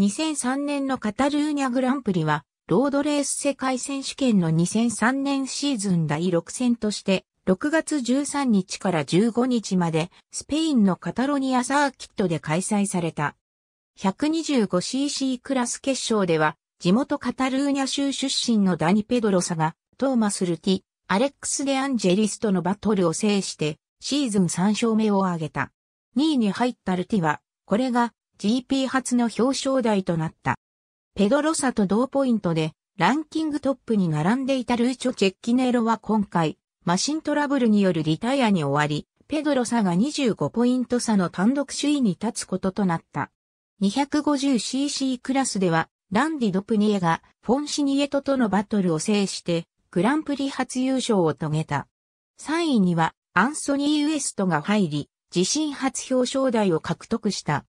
2003年のカタルーニャグランプリは、ロードレース世界選手権の2003年シーズン第6戦として、6月13日から15日まで、スペインのカタロニアサーキットで開催された。125cc クラス決勝では、地元カタルーニャ州出身のダニ・ペドロサが、トーマス・ルティ、アレックス・デ・アンジェリスとのバトルを制して、シーズン3勝目を挙げた。2位に入ったルティは、これが GP 初の表彰台となった。ペドロサと同ポイントで、ランキングトップに並んでいたルーチョ・チェッキネロは今回、マシントラブルによるリタイアに終わり、ペドロサが25ポイント差の単独首位に立つこととなった。250cc クラスでは、ランディ・ドプニエがフォンシニエトとのバトルを制して、グランプリ初優勝を遂げた。3位には、アンソニー・ウエストが入り、自身初表彰台を獲得した。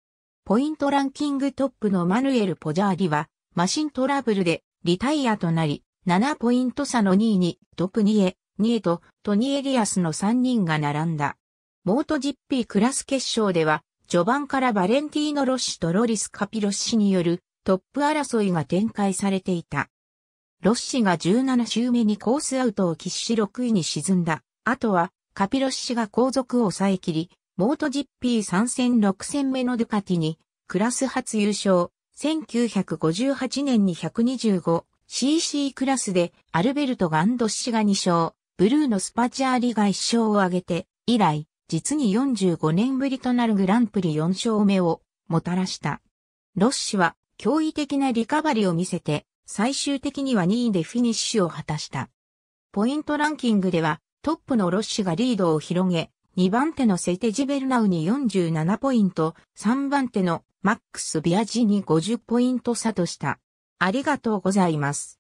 ポイントランキングトップのマヌエル・ポジャーリは、マシントラブルでリタイアとなり、7ポイント差の2位にドプニエ、ニエとトニエリアスの3人が並んだ。モート GP クラス決勝では、序盤からバレンティーノ・ロッシとロリス・カピロッシによるトップ争いが展開されていた。ロッシが17周目にコースアウトを喫し6位に沈んだ。あとは、カピロッシが後続を抑え切り、モートジッピー参戦6戦目のドゥカティに、クラス初優勝、1958年に 125cc クラスで、アルベルト・ガンドッシが2勝、ブルーのスパチャーリが1勝を挙げて、以来、実に45年ぶりとなるグランプリ4勝目を、もたらした。ロッシは、驚異的なリカバリを見せて、最終的には2位でフィニッシュを果たした。ポイントランキングでは、トップのロッシがリードを広げ、2番手のセテジベルナウに47ポイント、3番手のマックス・ビアジに50ポイント差とした。ありがとうございます。